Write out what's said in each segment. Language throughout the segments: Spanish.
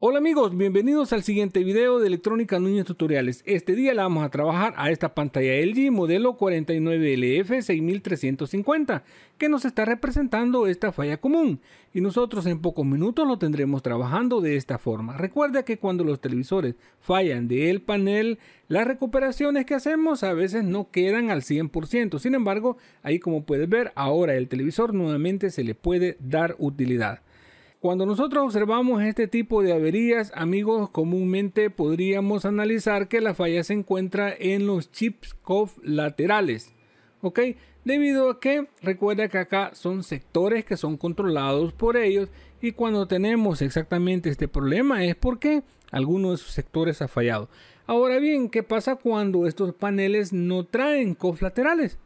Hola amigos, bienvenidos al siguiente video de Electrónica Núñez Tutoriales. Este día la vamos a trabajar a esta pantalla LG modelo 49LF6350 que nos está representando esta falla común y nosotros en pocos minutos lo tendremos trabajando de esta forma. Recuerda que cuando los televisores fallan del panel, las recuperaciones que hacemos a veces no quedan al 100%. Sin embargo, ahí como puedes ver, ahora el televisor nuevamente se le puede dar utilidad. Cuando nosotros observamos este tipo de averías, amigos, comúnmente podríamos analizar que la falla se encuentra en los chips cof laterales, ¿ok? Debido a que recuerda que acá son sectores que son controlados por ellos y cuando tenemos exactamente este problema es porque alguno de sus sectores ha fallado. Ahora bien, ¿qué pasa cuando estos paneles no traen cof laterales?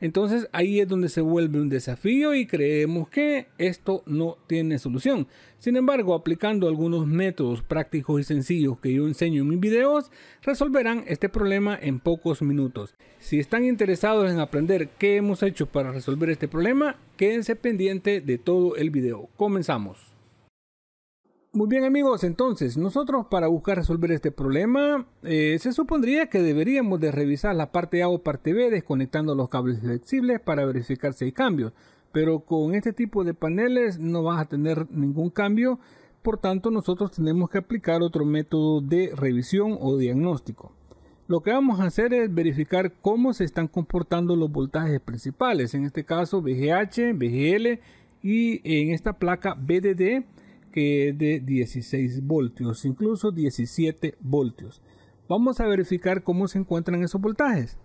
Entonces ahí es donde se vuelve un desafío y creemos que esto no tiene solución. Sin embargo, aplicando algunos métodos prácticos y sencillos que yo enseño en mis videos, resolverán este problema en pocos minutos. Si están interesados en aprender qué hemos hecho para resolver este problema, quédense pendiente de todo el video. Comenzamos. Muy bien amigos, entonces nosotros para buscar resolver este problema eh, se supondría que deberíamos de revisar la parte A o parte B desconectando los cables flexibles para verificar si hay cambios. Pero con este tipo de paneles no vas a tener ningún cambio, por tanto nosotros tenemos que aplicar otro método de revisión o diagnóstico. Lo que vamos a hacer es verificar cómo se están comportando los voltajes principales, en este caso VGH, VGL y en esta placa BDD que es de 16 voltios, incluso 17 voltios. Vamos a verificar cómo se encuentran esos voltajes.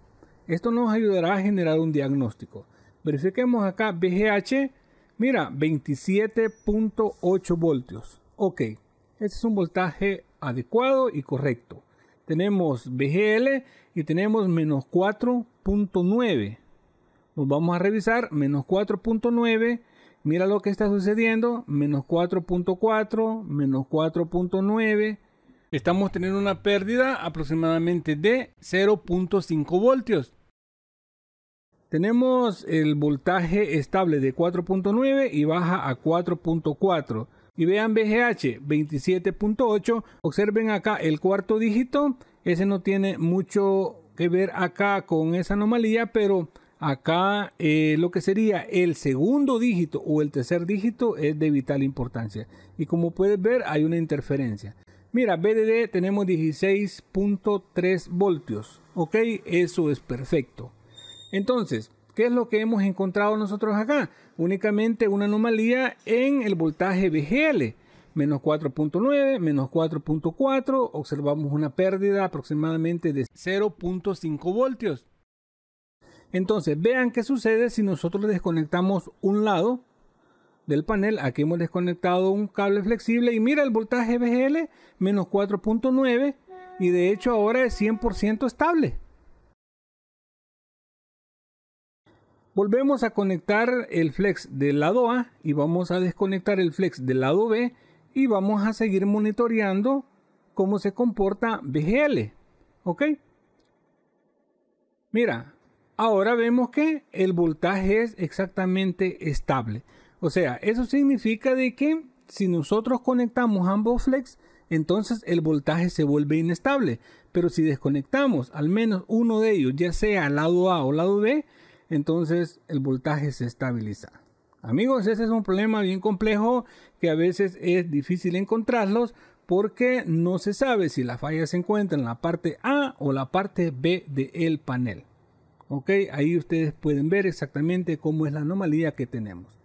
Esto nos ayudará a generar un diagnóstico. Verifiquemos acá BGH, mira, 27.8 voltios. Ok, este es un voltaje adecuado y correcto. Tenemos BGL y tenemos menos 4.9. Nos vamos a revisar menos 4.9 mira lo que está sucediendo, menos 4.4, menos 4.9. Estamos teniendo una pérdida aproximadamente de 0.5 voltios. Tenemos el voltaje estable de 4.9 y baja a 4.4. Y vean BGH 27.8. Observen acá el cuarto dígito. Ese no tiene mucho que ver acá con esa anomalía, pero Acá eh, lo que sería el segundo dígito o el tercer dígito es de vital importancia. Y como puedes ver hay una interferencia. Mira, BDD tenemos 16.3 voltios. Ok, eso es perfecto. Entonces, ¿qué es lo que hemos encontrado nosotros acá? Únicamente una anomalía en el voltaje VGL Menos 4.9, menos 4.4. Observamos una pérdida aproximadamente de 0.5 voltios. Entonces, vean qué sucede si nosotros desconectamos un lado del panel. Aquí hemos desconectado un cable flexible y mira el voltaje VGL menos 4.9 y de hecho ahora es 100% estable. Volvemos a conectar el flex del lado A y vamos a desconectar el flex del lado B y vamos a seguir monitoreando cómo se comporta VGL ¿Ok? Mira, Ahora vemos que el voltaje es exactamente estable. O sea, eso significa de que si nosotros conectamos ambos flex, entonces el voltaje se vuelve inestable. Pero si desconectamos al menos uno de ellos, ya sea lado A o lado B, entonces el voltaje se estabiliza. Amigos, ese es un problema bien complejo que a veces es difícil encontrarlos porque no se sabe si la falla se encuentra en la parte A o la parte B del panel. Ok, ahí ustedes pueden ver exactamente cómo es la anomalía que tenemos.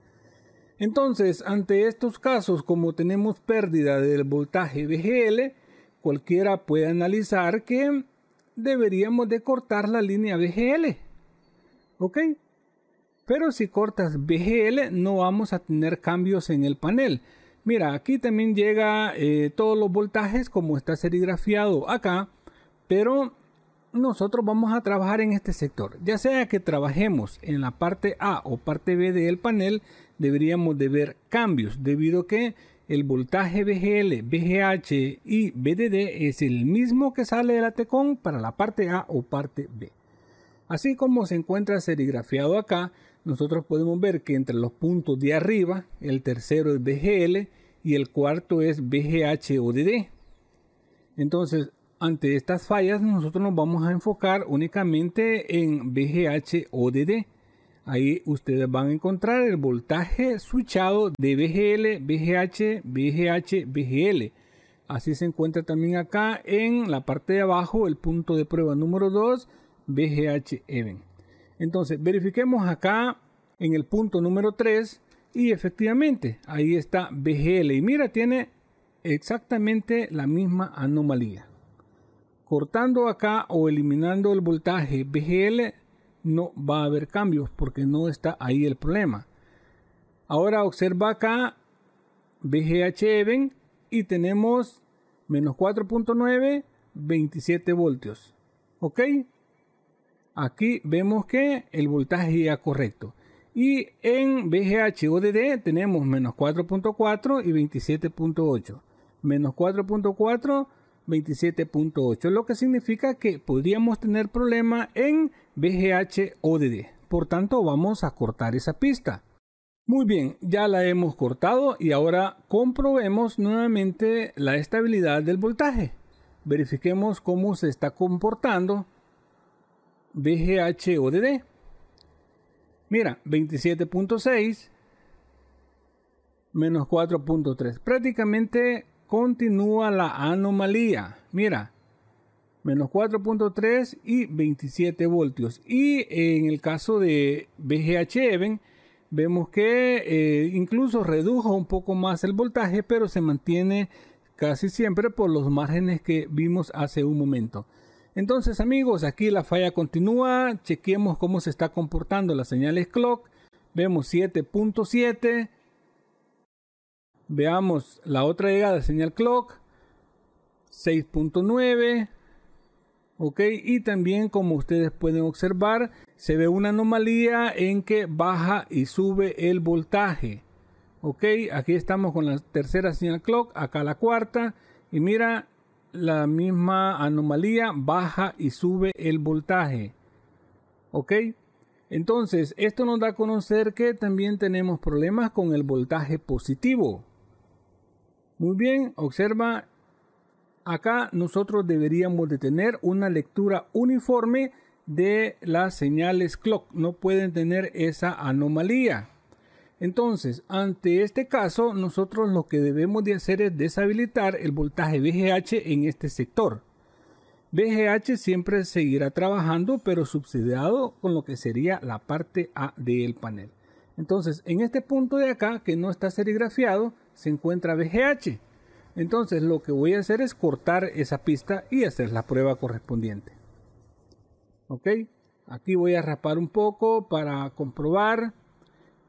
Entonces, ante estos casos, como tenemos pérdida del voltaje VGL, cualquiera puede analizar que deberíamos de cortar la línea VGL. ¿Ok? Pero si cortas VGL no vamos a tener cambios en el panel. Mira, aquí también llega eh, todos los voltajes como está serigrafiado acá, pero nosotros vamos a trabajar en este sector. Ya sea que trabajemos en la parte A o parte B del panel, deberíamos de ver cambios debido a que el voltaje VGL, VGH y VDD es el mismo que sale de la TECON para la parte A o parte B. Así como se encuentra serigrafiado acá, nosotros podemos ver que entre los puntos de arriba, el tercero es VGL y el cuarto es VGH o DD. Entonces, ante estas fallas nosotros nos vamos a enfocar únicamente en VGH ODD. Ahí ustedes van a encontrar el voltaje switchado de VGL, VGH, VGH, VGL. Así se encuentra también acá en la parte de abajo el punto de prueba número 2, VGH Even. Entonces verifiquemos acá en el punto número 3 y efectivamente ahí está VGL y mira tiene exactamente la misma anomalía cortando acá o eliminando el voltaje BGL no va a haber cambios porque no está ahí el problema. Ahora observa acá BGH Even y tenemos menos 4.9, 27 voltios. ¿Ok? Aquí vemos que el voltaje ya correcto. Y en VGH ODD tenemos menos 4.4 y 27.8. Menos 4.4 27.8, lo que significa que podríamos tener problema en VGH ODD. Por tanto, vamos a cortar esa pista. Muy bien, ya la hemos cortado y ahora comprobemos nuevamente la estabilidad del voltaje. Verifiquemos cómo se está comportando VGH ODD. Mira, 27.6 menos 4.3. Prácticamente continúa la anomalía. Mira, menos 4.3 y 27 voltios. Y en el caso de BGH Even, vemos que eh, incluso redujo un poco más el voltaje, pero se mantiene casi siempre por los márgenes que vimos hace un momento. Entonces amigos, aquí la falla continúa, chequemos cómo se está comportando las señales clock, vemos 7.7, Veamos la otra llegada, señal clock, 6.9. Ok, y también como ustedes pueden observar, se ve una anomalía en que baja y sube el voltaje. Ok, aquí estamos con la tercera señal clock, acá la cuarta. Y mira, la misma anomalía, baja y sube el voltaje. Ok, entonces esto nos da a conocer que también tenemos problemas con el voltaje positivo. Muy bien, observa, acá nosotros deberíamos de tener una lectura uniforme de las señales clock. No pueden tener esa anomalía. Entonces, ante este caso, nosotros lo que debemos de hacer es deshabilitar el voltaje VGH en este sector. VGH siempre seguirá trabajando, pero subsidiado con lo que sería la parte A del panel. Entonces, en este punto de acá, que no está serigrafiado, se encuentra VGH. Entonces lo que voy a hacer es cortar esa pista y hacer la prueba correspondiente. Ok, aquí voy a rapar un poco para comprobar.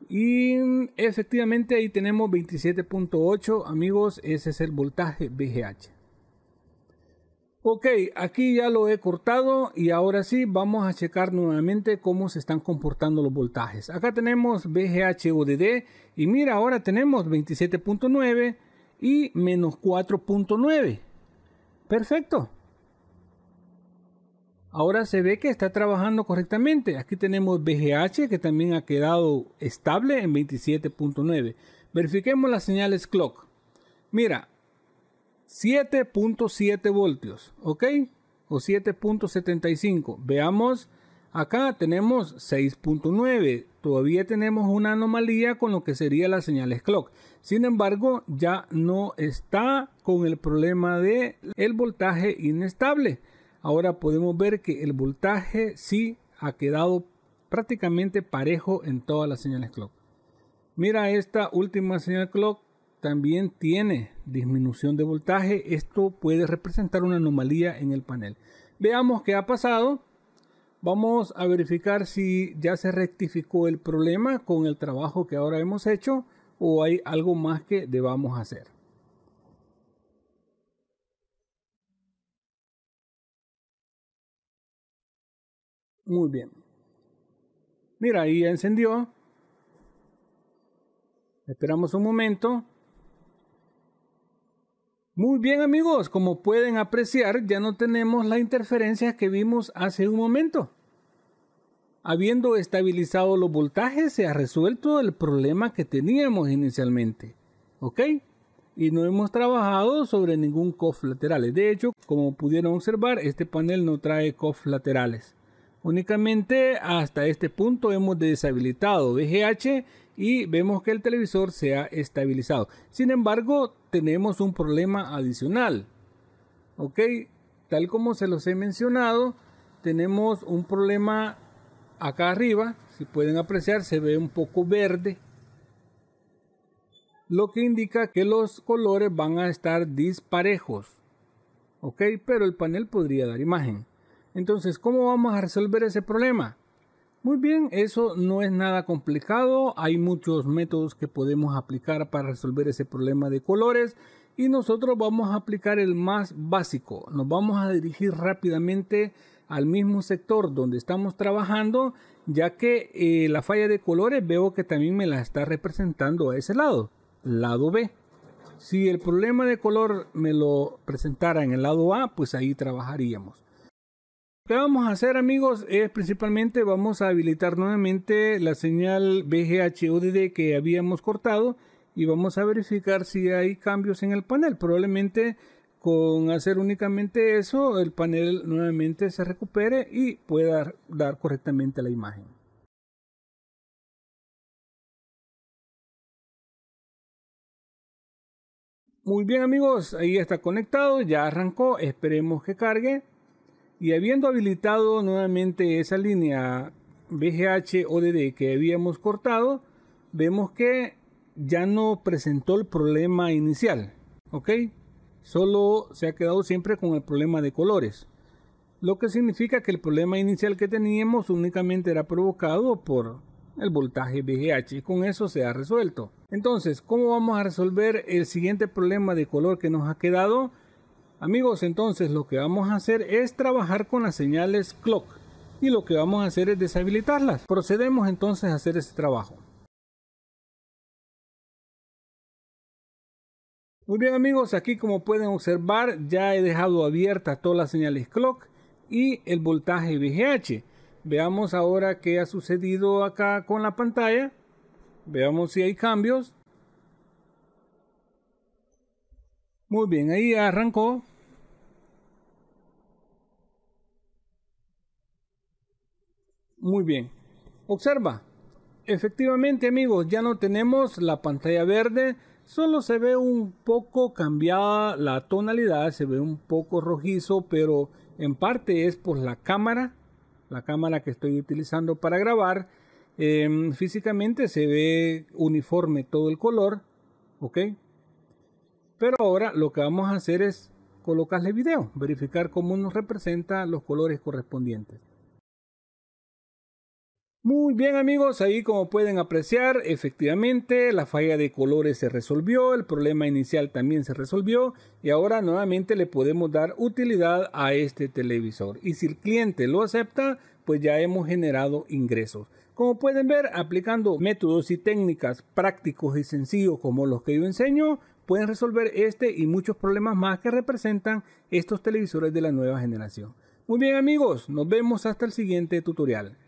Y efectivamente ahí tenemos 27.8 amigos, ese es el voltaje VGH. Ok, aquí ya lo he cortado y ahora sí vamos a checar nuevamente cómo se están comportando los voltajes. Acá tenemos VGH ODD y mira, ahora tenemos 27.9 y menos 4.9. Perfecto. Ahora se ve que está trabajando correctamente. Aquí tenemos VGH que también ha quedado estable en 27.9. Verifiquemos las señales clock. Mira, 7.7 voltios, ¿ok? O 7.75. Veamos, acá tenemos 6.9. Todavía tenemos una anomalía con lo que sería las señales clock. Sin embargo, ya no está con el problema de el voltaje inestable. Ahora podemos ver que el voltaje sí ha quedado prácticamente parejo en todas las señales clock. Mira esta última señal clock también tiene disminución de voltaje, esto puede representar una anomalía en el panel. Veamos qué ha pasado. Vamos a verificar si ya se rectificó el problema con el trabajo que ahora hemos hecho o hay algo más que debamos hacer. Muy bien. Mira, ahí ya encendió. Esperamos un momento. Muy bien amigos, como pueden apreciar ya no tenemos la interferencia que vimos hace un momento. Habiendo estabilizado los voltajes se ha resuelto el problema que teníamos inicialmente. ¿Ok? Y no hemos trabajado sobre ningún COF laterales. De hecho, como pudieron observar, este panel no trae COF laterales. Únicamente hasta este punto hemos deshabilitado VGH y vemos que el televisor se ha estabilizado. Sin embargo, tenemos un problema adicional. Ok, tal como se los he mencionado, tenemos un problema acá arriba. Si pueden apreciar, se ve un poco verde. Lo que indica que los colores van a estar disparejos. Ok, pero el panel podría dar imagen. Entonces, ¿cómo vamos a resolver ese problema? Muy bien, eso no es nada complicado. Hay muchos métodos que podemos aplicar para resolver ese problema de colores. Y nosotros vamos a aplicar el más básico. Nos vamos a dirigir rápidamente al mismo sector donde estamos trabajando, ya que eh, la falla de colores veo que también me la está representando a ese lado, lado B. Si el problema de color me lo presentara en el lado A, pues ahí trabajaríamos. ¿Qué vamos a hacer amigos? Es principalmente vamos a habilitar nuevamente la señal vgh que habíamos cortado y vamos a verificar si hay cambios en el panel. Probablemente con hacer únicamente eso el panel nuevamente se recupere y pueda dar correctamente la imagen. Muy bien amigos, ahí está conectado, ya arrancó, esperemos que cargue. Y habiendo habilitado nuevamente esa línea VGH ODD que habíamos cortado, vemos que ya no presentó el problema inicial, ¿ok? Solo se ha quedado siempre con el problema de colores. Lo que significa que el problema inicial que teníamos únicamente era provocado por el voltaje VGH y con eso se ha resuelto. Entonces, ¿cómo vamos a resolver el siguiente problema de color que nos ha quedado? Amigos, entonces lo que vamos a hacer es trabajar con las señales clock y lo que vamos a hacer es deshabilitarlas. Procedemos entonces a hacer ese trabajo. Muy bien amigos, aquí como pueden observar ya he dejado abiertas todas las señales clock y el voltaje VGH. Veamos ahora qué ha sucedido acá con la pantalla. Veamos si hay cambios. Muy bien, ahí arrancó. Muy bien. Observa. Efectivamente, amigos, ya no tenemos la pantalla verde, solo se ve un poco cambiada la tonalidad, se ve un poco rojizo, pero en parte es por la cámara, la cámara que estoy utilizando para grabar. Em, físicamente se ve uniforme todo el color, ¿ok? Pero ahora lo que vamos a hacer es colocarle video, verificar cómo nos representa los colores correspondientes. Muy bien amigos, ahí como pueden apreciar, efectivamente la falla de colores se resolvió, el problema inicial también se resolvió y ahora nuevamente le podemos dar utilidad a este televisor. Y si el cliente lo acepta, pues ya hemos generado ingresos. Como pueden ver, aplicando métodos y técnicas prácticos y sencillos como los que yo enseño, pueden resolver este y muchos problemas más que representan estos televisores de la nueva generación. Muy bien amigos, nos vemos hasta el siguiente tutorial.